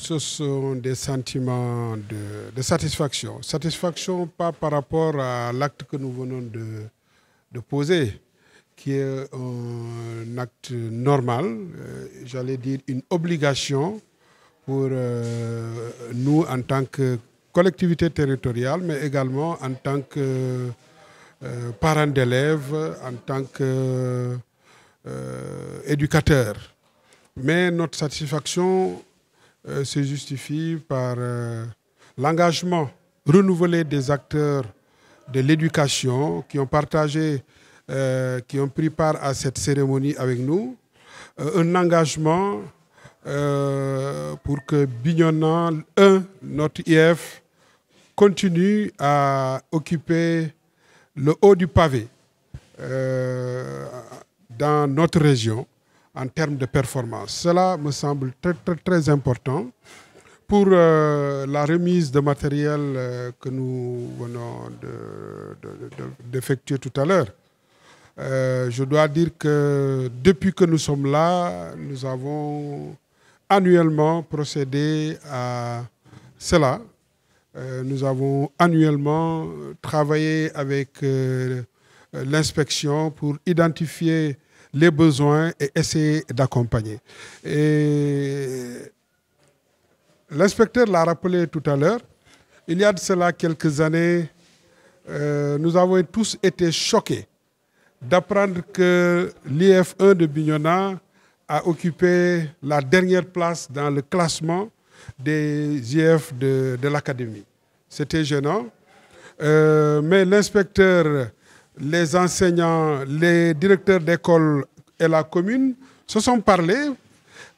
Ce sont des sentiments de, satisfaction. Satisfaction pas par rapport à l'acte que nous venons de, poser, qui est un acte normal, euh, j'allais dire une obligation pour euh, nous en tant que collectivité territoriale, mais également en tant que euh, parents d'élèves, en tant qu'éducateurs. mais notre satisfaction euh, se justifie par euh, l'engagement renouvelé des acteurs de l'éducation qui ont partagé, euh, qui ont pris part à cette cérémonie avec nous. un engagement pour que Bignonan 1, notre IF, continue à occuper le haut du pavé dans notre région en termes de performance. Cela me semble très, très, important pour euh, la remise de matériel euh, que nous venons d'effectuer tout à l'heure. Euh, je dois dire que depuis que nous sommes là, nous avons annuellement procédé à cela. nous avons annuellement travaillé avec l'inspection pour identifier les besoins et essayer d'accompagner. L'inspecteur l'a rappelé tout à l'heure, il y a de cela quelques années, euh, nous avons tous été choqués d'apprendre que l'IF1 de Bignona a occupé la dernière place dans le classement des IF de, l'académie. C'était gênant. Euh, mais l'inspecteur les enseignants, les directeurs d'école et la commune se sont parlé.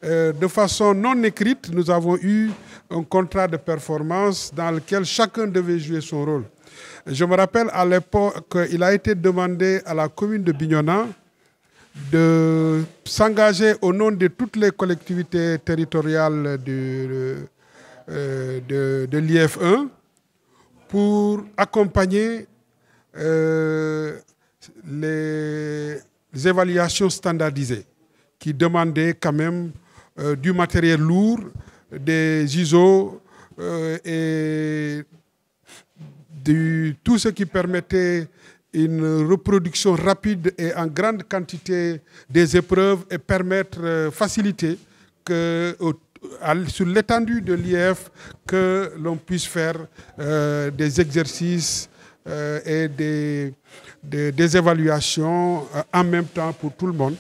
Euh, de façon non écrite, nous avons eu un contrat de performance dans lequel chacun devait jouer son rôle. Je me rappelle à l'époque qu'il a été demandé à la commune de Bignona de s'engager au nom de toutes les collectivités territoriales de, euh, de, de l'IF1 pour accompagner euh, les évaluations standardisées qui demandaient quand même euh, du matériel lourd, des ISO euh, et du, tout ce qui permettait une reproduction rapide et en grande quantité des épreuves et permettre, faciliter que, sur l'étendue de l'IF que l'on puisse faire des exercices euh, et des, des, évaluations euh, en même temps pour tout le monde.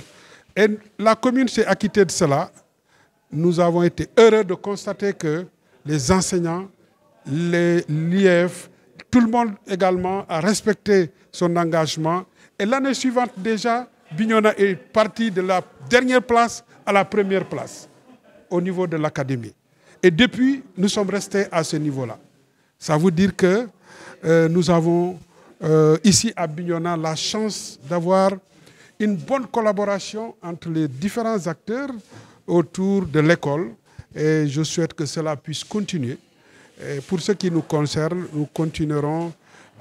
Et la commune s'est acquittée de cela. Nous avons été heureux de constater que les enseignants, les l'IF, tout le monde également a respecté son engagement. Et l'année suivante déjà, Bignona est parti de la dernière place à la première place au niveau de l'académie. Et depuis, nous sommes restés à ce niveau-là. Ça veut dire que euh, nous avons euh, ici à Bignona la chance d'avoir une bonne collaboration entre les différents acteurs autour de l'école et je souhaite que cela puisse continuer. pour ce qui nous concerne, nous continuerons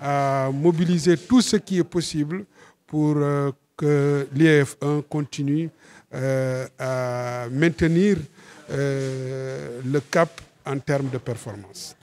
à mobiliser tout ce qui est possible pour euh, que l'IF1 continue à maintenir le cap en termes de performance.